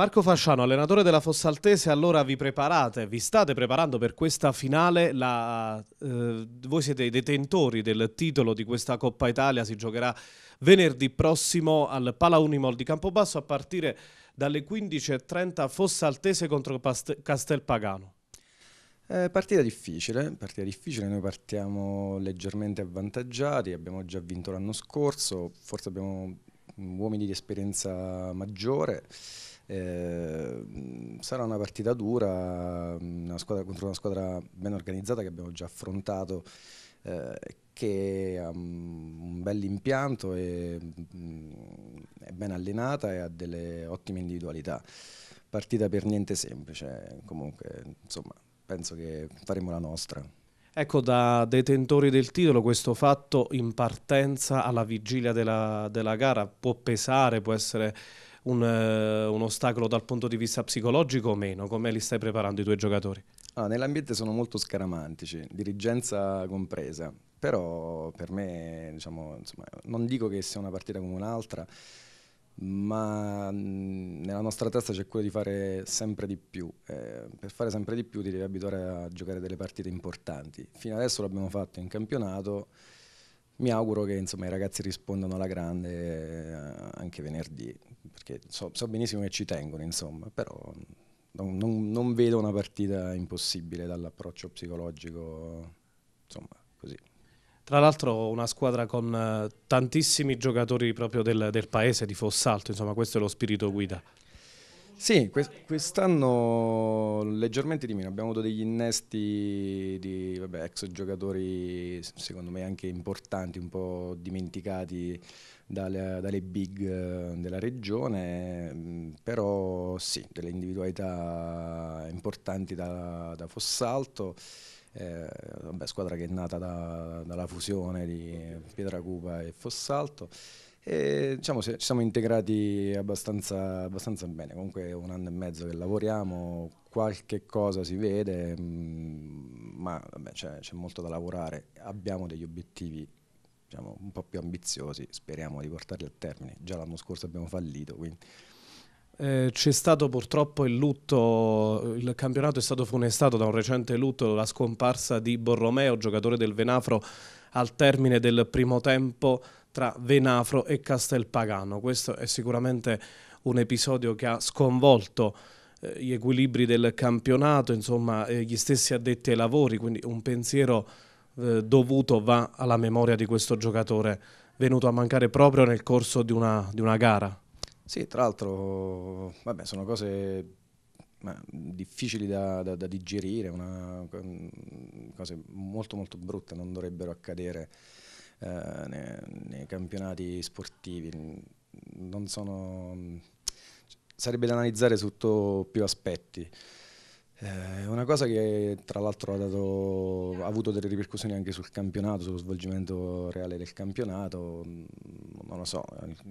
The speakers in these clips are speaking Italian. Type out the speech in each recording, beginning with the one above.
Marco Fasciano, allenatore della Fossaltese, allora vi preparate, vi state preparando per questa finale, la, eh, voi siete i detentori del titolo di questa Coppa Italia, si giocherà venerdì prossimo al Pala Unimol di Campobasso a partire dalle 15.30 Fossaltese contro Past Castelpagano. Eh, partita difficile, partita difficile, noi partiamo leggermente avvantaggiati, abbiamo già vinto l'anno scorso, forse abbiamo mm, uomini di esperienza maggiore, Ehm, sarà una partita dura, una squadra, contro una squadra ben organizzata che abbiamo già affrontato, eh, che ha un bel impianto, e, mm, è ben allenata e ha delle ottime individualità. Partita per niente semplice, comunque insomma penso che faremo la nostra. Ecco, da detentori del titolo, questo fatto in partenza alla vigilia della, della gara può pesare, può essere un, eh, un ostacolo dal punto di vista psicologico o meno? Come li stai preparando i tuoi giocatori? Ah, nell'ambiente sono molto scaramantici, dirigenza compresa, però per me diciamo, insomma, non dico che sia una partita come un'altra, ma mm, nella nostra testa c'è quello di fare sempre di più. Eh, per fare sempre di più ti devi abituare a giocare delle partite importanti. Fino adesso l'abbiamo fatto in campionato mi auguro che insomma, i ragazzi rispondano alla grande eh, anche venerdì, perché so, so benissimo che ci tengono, insomma, però non, non, non, vedo una partita impossibile dall'approccio psicologico, insomma, così. Tra l'altro una squadra con eh, tantissimi giocatori proprio del, del paese di Fossalto, insomma questo è lo spirito guida. Sì, quest'anno leggermente di meno, abbiamo avuto degli innesti di vabbè, ex giocatori secondo me anche importanti, un po' dimenticati dalle, dalle, big della regione, mm, però sì, delle individualità importanti da, da Fossalto. Eh, vabbè, squadra che è nata da, dalla fusione di Pietracupa e Fossalto e diciamo ci siamo integrati abbastanza, abbastanza, bene, comunque è un anno e mezzo che lavoriamo, qualche cosa si vede, mh, mm, ma c'è, molto da lavorare, abbiamo degli obiettivi diciamo, un po' più ambiziosi, speriamo di portarli a termine, già l'anno scorso abbiamo fallito, quindi... Eh, c'è stato purtroppo il lutto, il campionato è stato funestato da un recente lutto, la scomparsa di Borromeo, giocatore del Venafro, al termine del primo tempo tra Venafro e Castelpagano. Questo è sicuramente un episodio che ha sconvolto eh, gli equilibri del campionato, insomma eh, gli stessi addetti ai lavori, quindi un pensiero eh, dovuto va alla memoria di questo giocatore venuto a mancare proprio nel corso di una, di una gara. Sì, tra l'altro sono cose difficili da, da, da digerire, una, cose molto molto brutte, non dovrebbero accadere eh, nei, nei, campionati sportivi. Sono, sarebbe da analizzare sotto più aspetti. Eh, è eh, una cosa che tra l'altro ha, ha, avuto delle ripercussioni anche sul campionato, sullo svolgimento reale del campionato, mm, non lo so,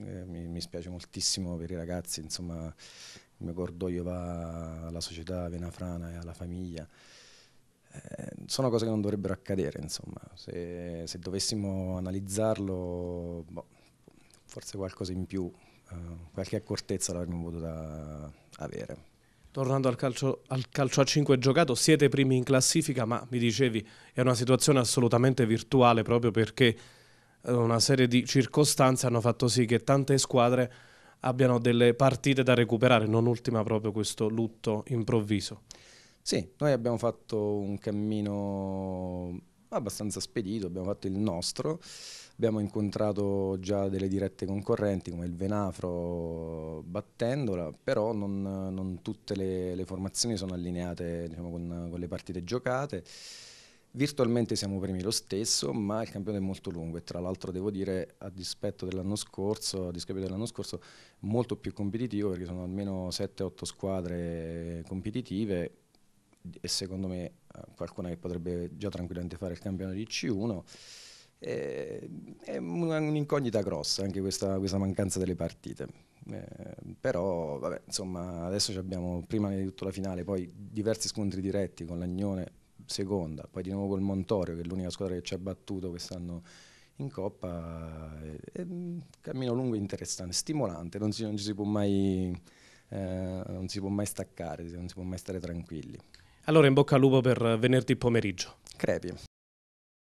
eh, mi, mi spiace moltissimo per i ragazzi, insomma il mio cordoglio va alla società venafrana e alla famiglia sono cose che non dovrebbero accadere, insomma, se, se dovessimo analizzarlo, boh, forse qualcosa in più, eh, qualche accortezza l'avremmo potuta avere. Tornando al calcio, al calcio, a 5 giocato, siete primi in classifica, ma mi dicevi è una situazione assolutamente virtuale proprio perché eh, una serie di circostanze hanno fatto sì che tante squadre abbiano delle partite da recuperare, non ultima proprio questo lutto improvviso. Sì, noi abbiamo fatto un cammino abbastanza spedito, abbiamo fatto il nostro, abbiamo incontrato già delle dirette concorrenti come il Venafro battendola, però non, non tutte le, le, formazioni sono allineate diciamo, con, con le partite giocate. Virtualmente siamo primi lo stesso, ma il campionato è molto lungo e tra l'altro devo dire, a dispetto dell'anno scorso, a discapito dell'anno scorso, molto più competitivo perché sono almeno 7-8 squadre competitive e secondo me eh, qualcuno che potrebbe già tranquillamente fare il campionato di C1. Eh, è un'incognita grossa anche questa, questa mancanza delle partite. Eh, però, vabbè, insomma, adesso abbiamo prima di tutto la finale, poi diversi scontri diretti con l'Agnone, seconda, poi di nuovo col Montorio, che è l'unica squadra che ci ha battuto quest'anno in Coppa. È, eh, è un cammino lungo e interessante, stimolante, non, si, non ci si può mai, eh, non si può mai staccare, non si può mai stare tranquilli. Allora in bocca al lupo per venerdì pomeriggio. Crepi.